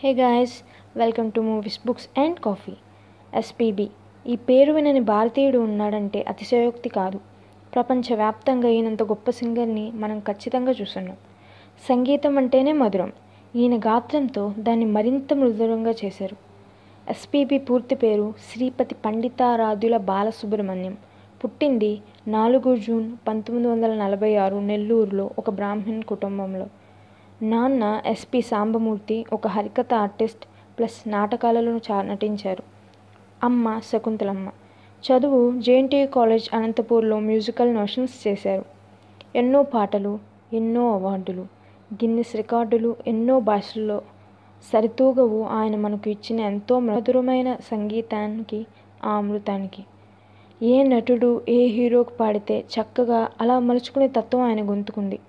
hey guys welcome to movies books and coffee SPB ఈ పేరు వినని భారతీయుడు ఉన్నాడంటే అతిశయోక్తి కాదు ప్రపంచవ్యాప్తంగా ఈయనంత గొప్ప సింగర్ని మనం ఖచ్చితంగా చూస్తున్నాం సంగీతం అంటేనే మధురం ఈయన గాత్రంతో దాన్ని మరింత మృదురంగా చేశారు ఎస్పీబి పూర్తి పేరు శ్రీపతి పండితారాధ్యుల బాలసుబ్రహ్మణ్యం పుట్టింది నాలుగు జూన్ పంతొమ్మిది వందల నలభై ఆరు నెల్లూరులో ఒక బ్రాహ్మణ్ కుటుంబంలో నాన్న ఎస్పి సాంబమూర్తి ఒక హరికథ ఆర్టిస్ట్ ప్లస్ నాటకాలలో చా నటించారు అమ్మ శకుంతలమ్మ చదువు జేఎన్టీ కాలేజ్ అనంతపూర్లో మ్యూజికల్ నోషన్స్ చేశారు ఎన్నో పాటలు ఎన్నో అవార్డులు గిన్నెస్ రికార్డులు ఎన్నో భాషల్లో సరితూగవు ఆయన మనకు ఇచ్చిన ఎంతో మధురమైన సంగీతానికి ఆ అమృతానికి ఏ నటుడు ఏ హీరోకు పాడితే చక్కగా అలా మలుచుకునే తత్వం ఆయన గొంతుకుంది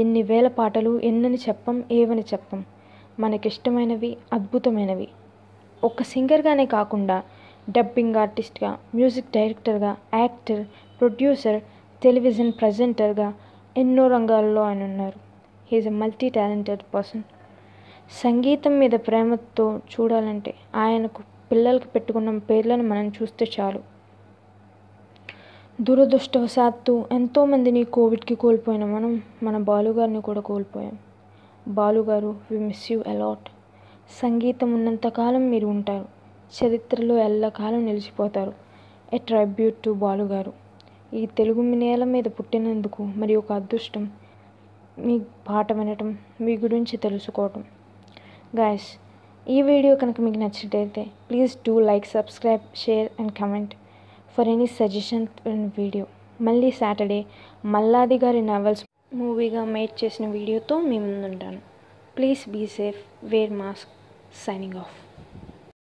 ఎన్ని వేల పాటలు ఎన్నని చెప్పం ఏవని చెప్పం మనకిష్టమైనవి అద్భుతమైనవి ఒక సింగర్గానే కాకుండా డబ్బింగ్ ఆర్టిస్ట్గా మ్యూజిక్ డైరెక్టర్గా యాక్టర్ ప్రొడ్యూసర్ టెలివిజన్ ప్రజెంటర్గా ఎన్నో రంగాల్లో ఆయన ఉన్నారు he's a multi talented person సంగీతం మీద ప్రేమతో చూడాలంటే ఆయనకు పిల్లలకు పెట్టుకున్న పేర్లను మనం చూస్తే చాలు దురదృష్టవశాత్తు ఎంతోమందిని కోవిడ్కి కోల్పోయిన మనం మన బాలుగారిని కూడా కోల్పోయాం బాలుగారు వి మిస్ యూ అలాట్ సంగీతం ఉన్నంతకాలం మీరు ఉంటారు చరిత్రలో ఎల్లకాలం నిలిచిపోతారు ఎ ట్రైబ్యూట్ టు బాలుగారు ఈ తెలుగు నేల మీద పుట్టినందుకు మరి ఒక అదృష్టం మీ పాట వినటం మీ గురించి తెలుసుకోవటం గాయస్ ఈ వీడియో కనుక మీకు నచ్చినట్టయితే please do like subscribe share and comment for any suggestion in video మళ్ళీ సాటర్డే మల్లాది గారి నవల్స్ మూవీగా మేడ్ చేసిన వీడియోతో మీ ముందుంటాను please be safe wear mask signing of